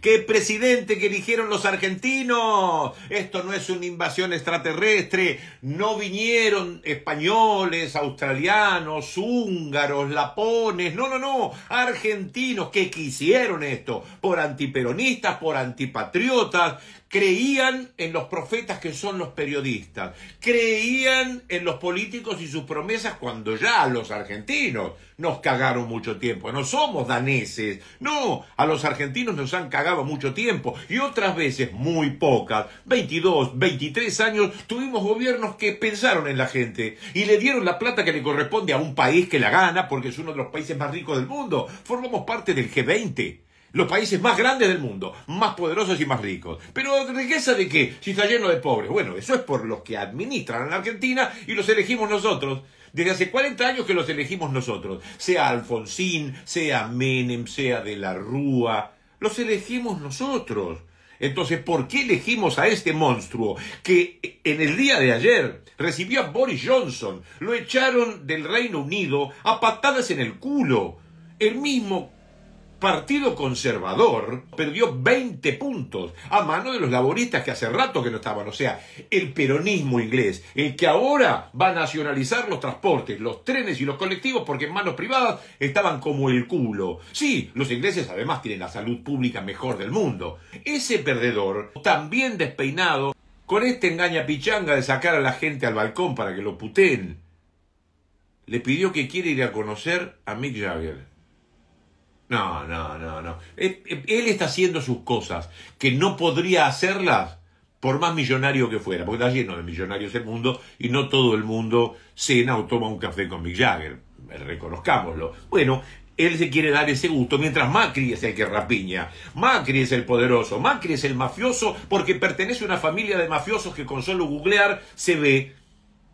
¡Qué presidente que eligieron los argentinos. Esto no es una invasión extraterrestre. No vinieron españoles, australianos, húngaros, lapones. No, no, no. Argentinos que quisieron esto por antiperonistas, por antipatriotas creían en los profetas que son los periodistas, creían en los políticos y sus promesas cuando ya a los argentinos nos cagaron mucho tiempo. No somos daneses, no, a los argentinos nos han cagado mucho tiempo y otras veces, muy pocas, 22, 23 años, tuvimos gobiernos que pensaron en la gente y le dieron la plata que le corresponde a un país que la gana porque es uno de los países más ricos del mundo. Formamos parte del G20. Los países más grandes del mundo, más poderosos y más ricos. Pero riqueza de qué? Si está lleno de pobres. Bueno, eso es por los que administran en la Argentina y los elegimos nosotros. Desde hace 40 años que los elegimos nosotros. Sea Alfonsín, sea Menem, sea de la Rúa. Los elegimos nosotros. Entonces, ¿por qué elegimos a este monstruo que en el día de ayer recibió a Boris Johnson? Lo echaron del Reino Unido a patadas en el culo. El mismo Partido Conservador perdió 20 puntos a mano de los laboristas que hace rato que no estaban. O sea, el peronismo inglés, el que ahora va a nacionalizar los transportes, los trenes y los colectivos porque en manos privadas estaban como el culo. Sí, los ingleses además tienen la salud pública mejor del mundo. Ese perdedor, también despeinado, con este engaña pichanga de sacar a la gente al balcón para que lo puteen, le pidió que quiere ir a conocer a Mick Jagger. No, no, no, no. Él está haciendo sus cosas que no podría hacerlas por más millonario que fuera, porque está lleno de millonarios el mundo y no todo el mundo cena o toma un café con Mick Jagger, reconozcámoslo. Bueno, él se quiere dar ese gusto, mientras Macri es el que rapiña, Macri es el poderoso, Macri es el mafioso, porque pertenece a una familia de mafiosos que con solo googlear se ve.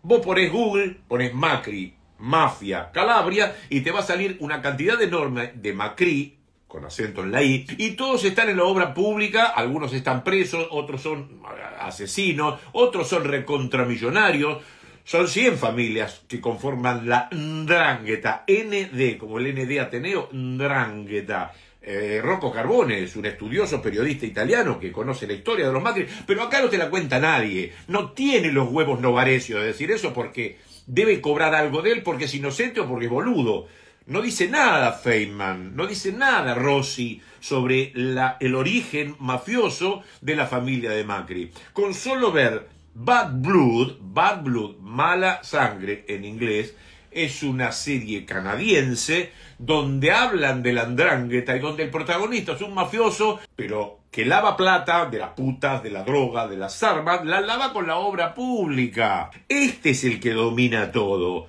Vos pones Google, pones Macri, mafia Calabria y te va a salir una cantidad enorme de Macri, con acento en la I, y todos están en la obra pública, algunos están presos, otros son eh, asesinos, otros son recontramillonarios. Son 100 familias que conforman la Ndrangheta, ND, como el ND Ateneo, Ndrangheta. Eh, Rocco Carbone es un estudioso periodista italiano que conoce la historia de los Macri, pero acá no te la cuenta nadie. No tiene los huevos novarecios de decir eso porque debe cobrar algo de él porque es inocente o porque es boludo. No dice nada Feynman, no dice nada Rossi sobre el origen mafioso de la familia de Macri. Con solo ver Bad Blood, Bad Blood, mala sangre en inglés, es una serie canadiense donde hablan de la andrángueta y donde el protagonista es un mafioso, pero que lava plata de las putas, de la droga, de las armas, la lava con la obra pública. Este es el que domina todo.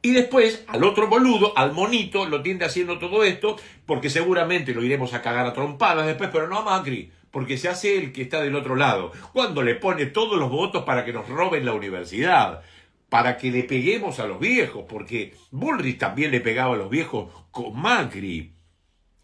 Y después al otro boludo, al monito, lo tiende haciendo todo esto, porque seguramente lo iremos a cagar a trompadas después, pero no a Macri, porque se hace el que está del otro lado, cuando le pone todos los votos para que nos roben la universidad para que le peguemos a los viejos, porque Bullrich también le pegaba a los viejos con Macri.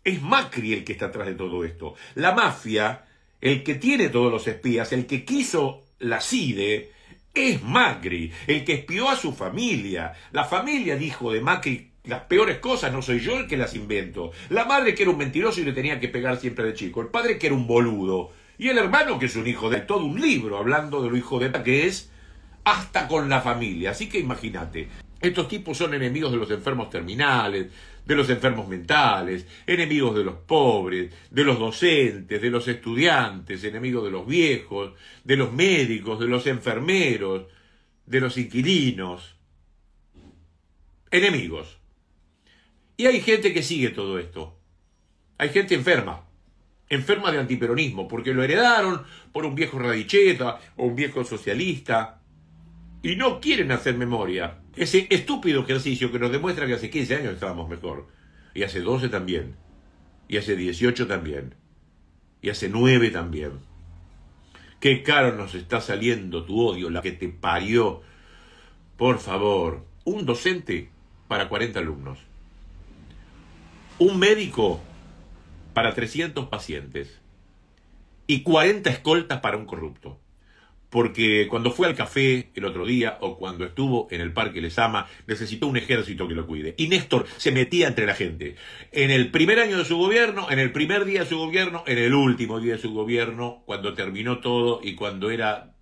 Es Macri el que está atrás de todo esto. La mafia, el que tiene todos los espías, el que quiso la CIDE, es Macri, el que espió a su familia. La familia dijo de Macri las peores cosas, no soy yo el que las invento. La madre que era un mentiroso y le tenía que pegar siempre de chico. El padre que era un boludo. Y el hermano que es un hijo de todo un libro hablando de lo hijo de que es hasta con la familia. Así que imagínate, estos tipos son enemigos de los enfermos terminales, de los enfermos mentales, enemigos de los pobres, de los docentes, de los estudiantes, enemigos de los viejos, de los médicos, de los enfermeros, de los inquilinos. Enemigos. Y hay gente que sigue todo esto. Hay gente enferma, enferma de antiperonismo, porque lo heredaron por un viejo radicheta o un viejo socialista y no quieren hacer memoria. Ese estúpido ejercicio que nos demuestra que hace 15 años estábamos mejor, y hace 12 también, y hace 18 también, y hace 9 también. Qué caro nos está saliendo tu odio, la que te parió. Por favor, un docente para 40 alumnos, un médico para 300 pacientes y 40 escoltas para un corrupto. Porque cuando fue al café el otro día o cuando estuvo en el Parque Lesama, necesitó un ejército que lo cuide. Y Néstor se metía entre la gente. En el primer año de su gobierno, en el primer día de su gobierno, en el último día de su gobierno, cuando terminó todo y cuando era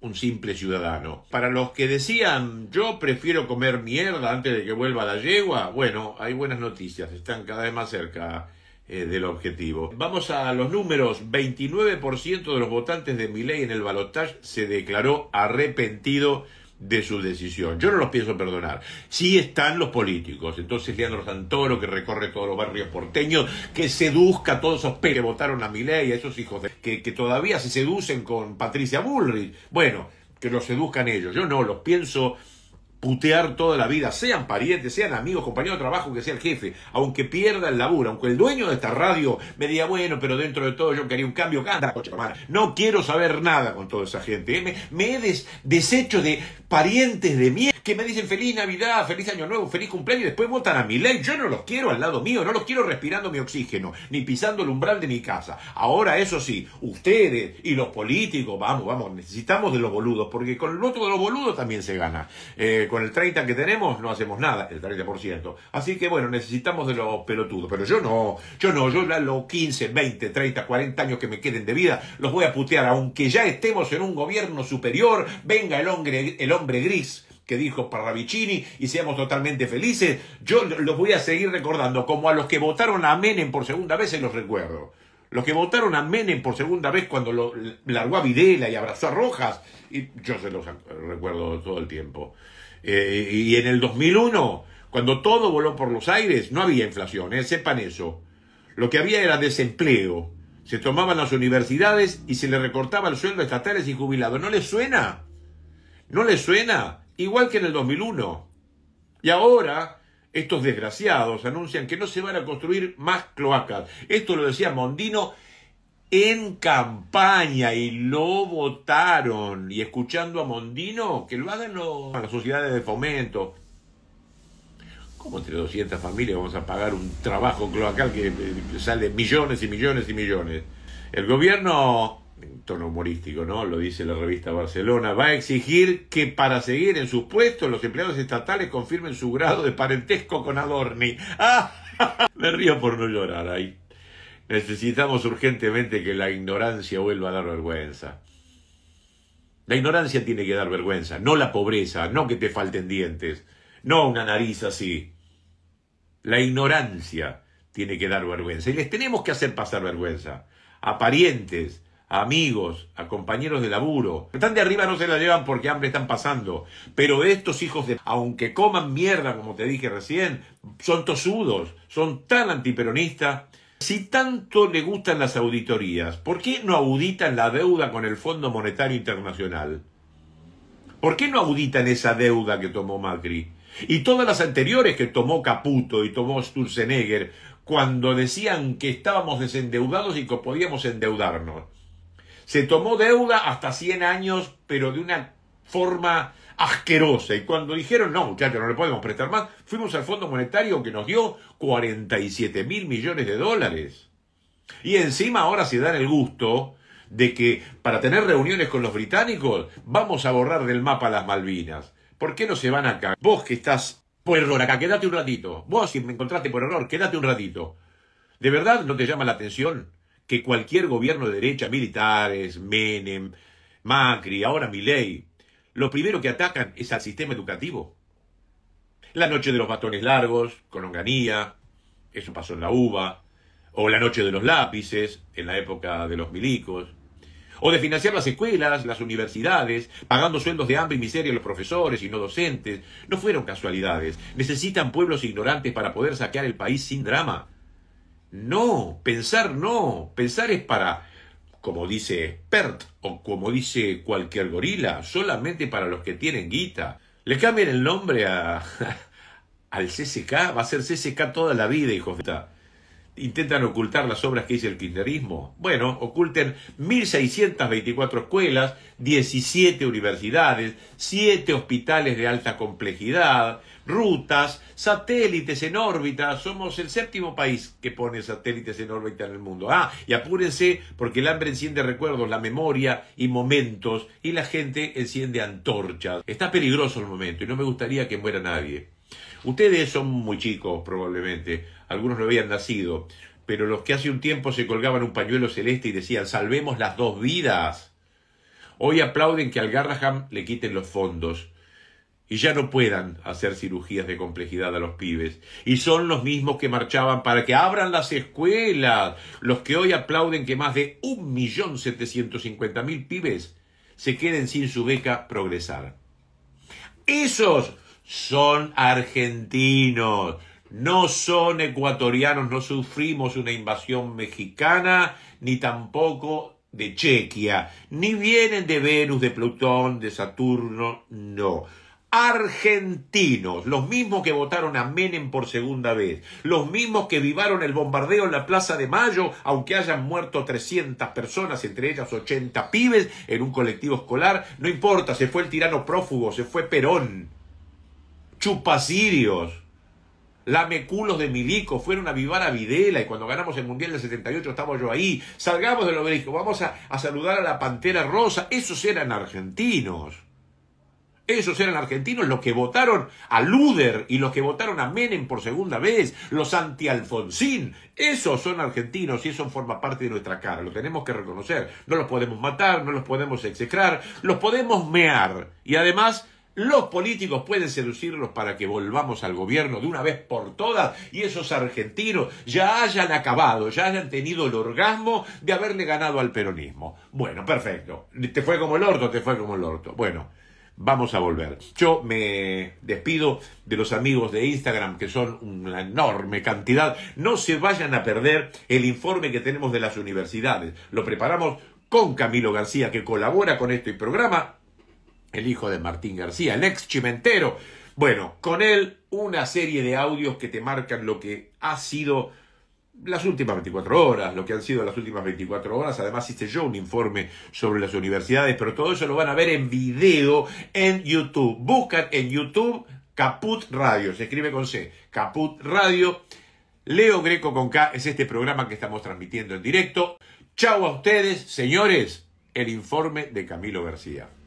un simple ciudadano. Para los que decían yo prefiero comer mierda antes de que vuelva la yegua, bueno, hay buenas noticias, están cada vez más cerca eh, del objetivo. Vamos a los números. 29% de los votantes de Milei en el balotaje se declaró arrepentido de su decisión. Yo no los pienso perdonar. Sí están los políticos. Entonces Leandro Santoro, que recorre todos los barrios porteños, que seduzca a todos esos pe que votaron a Milei, a esos hijos de... que, que todavía se seducen con Patricia Bullrich. Bueno, que los seduzcan ellos. Yo no los pienso putear toda la vida, sean parientes, sean amigos, compañeros de trabajo, que sea el jefe, aunque pierda el laburo, aunque el dueño de esta radio me diga, bueno, pero dentro de todo yo quería un cambio, no quiero saber nada con toda esa gente, ¿eh? me, he des, deshecho de parientes de mierda que me dicen feliz Navidad, feliz Año Nuevo, feliz cumpleaños, y después votan a mi ley. Yo no los quiero al lado mío, no los quiero respirando mi oxígeno, ni pisando el umbral de mi casa. Ahora, eso sí, ustedes y los políticos, vamos, vamos, necesitamos de los boludos, porque con el otro de los boludos también se gana. Eh, con el 30 que tenemos no hacemos nada, el 30%. Así que bueno, necesitamos de los pelotudos, pero yo no, yo no, yo ya los 15, 20, 30, 40 años que me queden de vida, los voy a putear, aunque ya estemos en un gobierno superior, venga el hombre, el hombre gris que dijo Parravicini y seamos totalmente felices, yo los voy a seguir recordando, como a los que votaron a Menem por segunda vez se los recuerdo. Los que votaron a Menem por segunda vez cuando lo largó a Videla y abrazó a Rojas, y yo se los recuerdo todo el tiempo. Eh, y en el 2001, cuando todo voló por los aires, no había inflación, eh, sepan eso. Lo que había era desempleo. Se tomaban las universidades y se le recortaba el sueldo a estatales y jubilados. ¿No les suena? ¿No les suena? igual que en el 2001. Y ahora estos desgraciados anuncian que no se van a construir más cloacas. Esto lo decía Mondino en campaña y lo votaron. Y escuchando a Mondino, que lo hagan las sociedades de fomento. ¿Cómo entre 200 familias vamos a pagar un trabajo cloacal que eh, sale millones y millones y millones? El gobierno en tono humorístico, ¿no? Lo dice la revista Barcelona, va a exigir que para seguir en sus puestos los empleados estatales confirmen su grado de parentesco con Adorni. Ah, me río por no llorar ahí. Necesitamos urgentemente que la ignorancia vuelva a dar vergüenza. La ignorancia tiene que dar vergüenza, no la pobreza, no que te falten dientes, no una nariz así. La ignorancia tiene que dar vergüenza. Y les tenemos que hacer pasar vergüenza. A parientes, amigos, a compañeros de laburo. Están de arriba no se la llevan porque hambre están pasando. Pero estos hijos de, aunque coman mierda, como te dije recién, son tosudos, son tan antiperonistas. Si tanto le gustan las auditorías, ¿por qué no auditan la deuda con el Fondo Monetario Internacional? ¿Por qué no auditan esa deuda que tomó Macri? Y todas las anteriores que tomó Caputo y tomó Sturzenegger, cuando decían que estábamos desendeudados y que podíamos endeudarnos. Se tomó deuda hasta 100 años, pero de una forma asquerosa. Y cuando dijeron, no, que no le podemos prestar más, fuimos al Fondo Monetario que nos dio 47 mil millones de dólares. Y encima ahora se dan el gusto de que para tener reuniones con los británicos vamos a borrar del mapa las Malvinas. ¿Por qué no se van acá? Vos que estás por error acá, quédate un ratito. Vos si me encontraste por error, quédate un ratito. ¿De verdad no te llama la atención que cualquier gobierno de derecha, militares, Menem, Macri, ahora Milei, lo primero que atacan es al sistema educativo. La noche de los bastones largos, con honganía, eso pasó en la UBA, o la noche de los lápices, en la época de los milicos, o de financiar las escuelas, las universidades, pagando sueldos de hambre y miseria a los profesores y no docentes, no fueron casualidades. Necesitan pueblos ignorantes para poder saquear el país sin drama. No, pensar no. Pensar es para, como dice Spert o como dice cualquier gorila, solamente para los que tienen guita. Le cambian el nombre a, al CCK, va a ser CCK toda la vida, hijo de intentan ocultar las obras que hizo el kirchnerismo? Bueno, oculten 1.624 escuelas, 17 universidades, 7 hospitales de alta complejidad, rutas, satélites en órbita. Somos el séptimo país que pone satélites en órbita en el mundo. Ah, y apúrense porque el hambre enciende recuerdos, la memoria y momentos, y la gente enciende antorchas. Está peligroso el momento y no me gustaría que muera nadie. Ustedes son muy chicos probablemente, algunos no habían nacido, pero los que hace un tiempo se colgaban un pañuelo celeste y decían, salvemos las dos vidas, hoy aplauden que al Garraham le quiten los fondos y ya no puedan hacer cirugías de complejidad a los pibes. Y son los mismos que marchaban para que abran las escuelas, los que hoy aplauden que más de un millón setecientos cincuenta mil pibes se queden sin su beca progresar. Esos son argentinos, no son ecuatorianos, no sufrimos una invasión mexicana, ni tampoco de Chequia, ni vienen de Venus, de Plutón, de Saturno, no argentinos, los mismos que votaron a Menem por segunda vez, los mismos que vivaron el bombardeo en la Plaza de Mayo, aunque hayan muerto 300 personas, entre ellas 80 pibes, en un colectivo escolar, no importa, se fue el tirano prófugo, se fue Perón, chupasirios, lameculos de milico, fueron a vivar a Videla y cuando ganamos el Mundial del 78 estaba yo ahí. Salgamos del obelisco, vamos a, a saludar a la Pantera Rosa. Esos eran argentinos. Esos eran argentinos los que votaron a Luder y los que votaron a Menem por segunda vez, los anti-Alfonsín. Esos son argentinos y eso forma parte de nuestra cara. Lo tenemos que reconocer. No los podemos matar, no los podemos execrar, los podemos mear. Y además los políticos pueden seducirlos para que volvamos al gobierno de una vez por todas y esos argentinos ya hayan acabado, ya hayan tenido el orgasmo de haberle ganado al peronismo. Bueno, perfecto. Te fue como el orto, te fue como el orto. Bueno, vamos a volver. Yo me despido de los amigos de Instagram, que son una enorme cantidad. No se vayan a perder el informe que tenemos de las universidades. Lo preparamos con Camilo García, que colabora con este programa el hijo de Martín García, el ex chimentero. Bueno, con él una serie de audios que te marcan lo que ha sido las últimas 24 horas, lo que han sido las últimas 24 horas. Además hice yo un informe sobre las universidades, pero todo eso lo van a ver en video en YouTube. Buscan en YouTube Caput Radio, se escribe con C, Caput Radio. Leo Greco con K es este programa que estamos transmitiendo en directo. Chau a ustedes, señores, el informe de Camilo García.